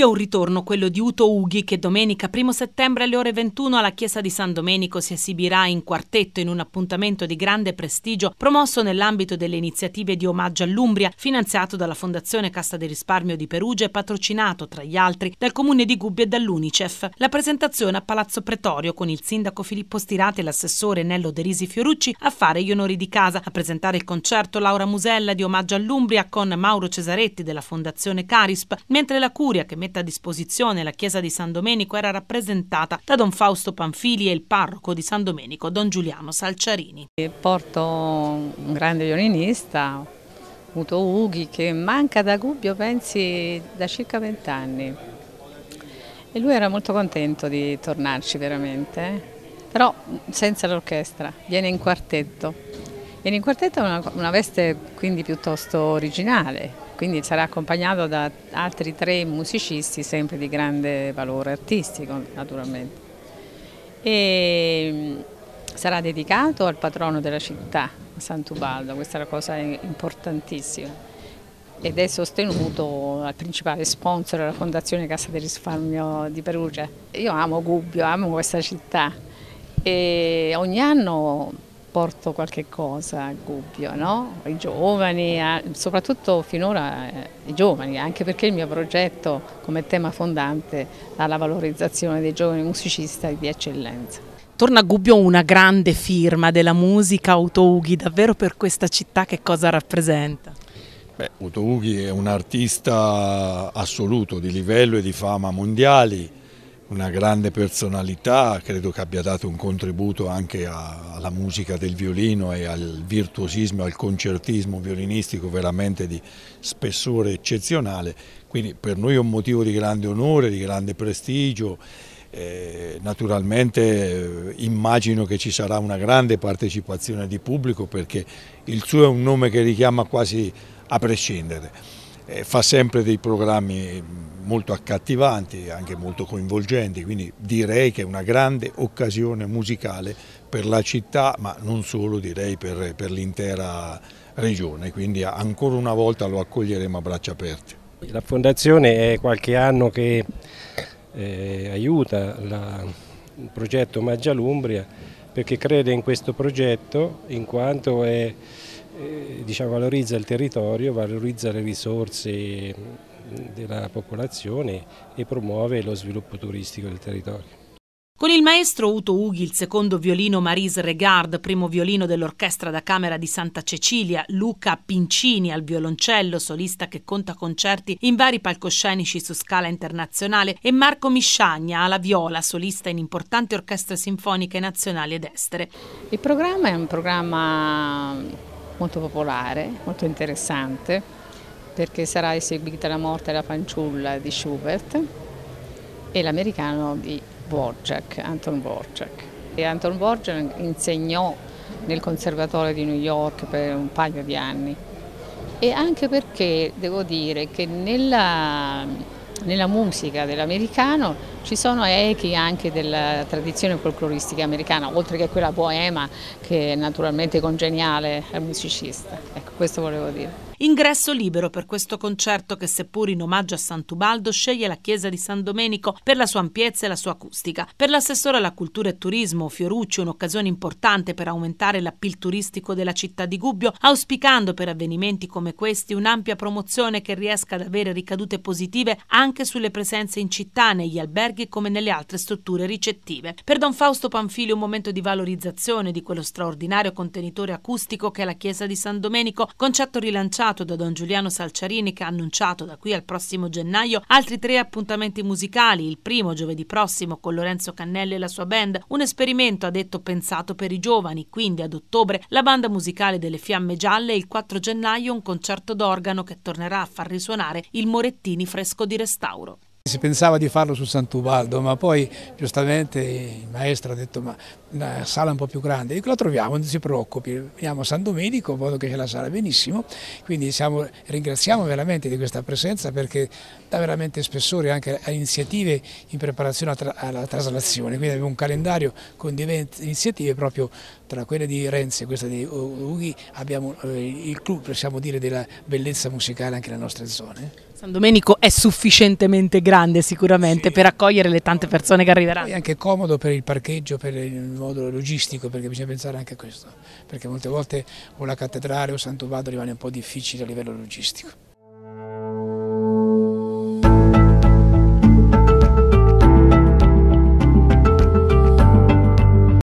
dubbio un ritorno quello di Uto Ughi che domenica 1 settembre alle ore 21 alla chiesa di San Domenico si esibirà in quartetto in un appuntamento di grande prestigio promosso nell'ambito delle iniziative di omaggio all'Umbria finanziato dalla Fondazione Cassa del Risparmio di Perugia e patrocinato tra gli altri dal Comune di Gubbia e dall'Unicef. La presentazione a Palazzo Pretorio con il sindaco Filippo Stirati e l'assessore Nello Derisi Fiorucci a fare gli onori di casa, a presentare il concerto Laura Musella di omaggio all'Umbria con Mauro Cesaretti della Fondazione Carisp, mentre la Curia che mette metta a disposizione la chiesa di San Domenico era rappresentata da Don Fausto Panfili e il parroco di San Domenico, Don Giuliano Salciarini. Porto un grande violinista, Muto Ughi, che manca da Gubbio, pensi, da circa vent'anni. E lui era molto contento di tornarci veramente, eh. però senza l'orchestra, viene in quartetto. Viene in quartetto è una, una veste quindi piuttosto originale, quindi sarà accompagnato da altri tre musicisti sempre di grande valore artistico naturalmente. E mm, sarà dedicato al patrono della città, Sant'Ubaldo, questa è una cosa importantissima ed è sostenuto dal principale sponsor della Fondazione Cassa del Risparmio di Perugia. Io amo Gubbio, amo questa città e ogni anno porto qualche cosa a Gubbio, no? i giovani, eh, soprattutto finora eh, i giovani, anche perché il mio progetto come tema fondante ha la valorizzazione dei giovani musicisti di eccellenza. Torna a Gubbio una grande firma della musica, Autoughi, davvero per questa città che cosa rappresenta? Beh, Autoughi è un artista assoluto di livello e di fama mondiali, una grande personalità, credo che abbia dato un contributo anche a, alla musica del violino e al virtuosismo, al concertismo violinistico veramente di spessore eccezionale, quindi per noi è un motivo di grande onore, di grande prestigio, eh, naturalmente eh, immagino che ci sarà una grande partecipazione di pubblico perché il suo è un nome che richiama quasi a prescindere, eh, fa sempre dei programmi molto accattivanti, e anche molto coinvolgenti, quindi direi che è una grande occasione musicale per la città, ma non solo, direi per, per l'intera regione, quindi ancora una volta lo accoglieremo a braccia aperte. La Fondazione è qualche anno che eh, aiuta la, il progetto Maggia l'Umbria perché crede in questo progetto in quanto è, eh, diciamo, valorizza il territorio, valorizza le risorse eh, della popolazione e promuove lo sviluppo turistico del territorio. Con il maestro Uto Ughi, il secondo violino Marise Regard, primo violino dell'orchestra da camera di Santa Cecilia, Luca Pincini al violoncello, solista che conta concerti in vari palcoscenici su scala internazionale, e Marco Misciagna alla viola, solista in importanti orchestre sinfoniche nazionali ed estere. Il programma è un programma molto popolare, molto interessante perché sarà eseguita La morte e la fanciulla di Schubert e l'americano di Borjak, Anton Borjak. E Anton Borjak insegnò nel Conservatorio di New York per un paio di anni e anche perché devo dire che nella, nella musica dell'americano ci sono echi anche della tradizione folcloristica americana, oltre che quella poema che è naturalmente congeniale al musicista. Ecco, questo volevo dire. Ingresso libero per questo concerto che seppur in omaggio a Santubaldo sceglie la chiesa di San Domenico per la sua ampiezza e la sua acustica. Per l'assessore alla cultura e turismo Fiorucci un'occasione importante per aumentare l'appeal turistico della città di Gubbio, auspicando per avvenimenti come questi un'ampia promozione che riesca ad avere ricadute positive anche sulle presenze in città, negli alberghi come nelle altre strutture ricettive. Per Don Fausto Panfili un momento di valorizzazione di quello straordinario contenitore acustico che è la chiesa di San Domenico, concetto rilanciato annunciato da Don Giuliano Salciarini che ha annunciato da qui al prossimo gennaio altri tre appuntamenti musicali, il primo giovedì prossimo con Lorenzo Cannelli e la sua band, un esperimento ha detto pensato per i giovani, quindi ad ottobre la banda musicale delle Fiamme Gialle e il 4 gennaio un concerto d'organo che tornerà a far risuonare il Morettini fresco di restauro. Si pensava di farlo su Sant'Ubaldo, ma poi giustamente il maestro ha detto ma la sala è un po' più grande, dico la troviamo, non si preoccupi, veniamo a San Domenico, in modo che c'è la sala benissimo, quindi siamo, ringraziamo veramente di questa presenza perché dà veramente spessore anche a iniziative in preparazione alla, traslazione, quindi abbiamo un calendario con diverse iniziative proprio tra quelle di Renzi e questa di Ughi, abbiamo eh, il club possiamo dire della bellezza musicale anche nelle nostre zone. San Domenico è sufficientemente grande sicuramente sì. per accogliere le tante persone che arriveranno. È anche comodo per il parcheggio, per il modo logistico, perché bisogna pensare anche a questo, perché molte volte o la cattedrale o Santo Vado rimane un po' difficile a livello logistico.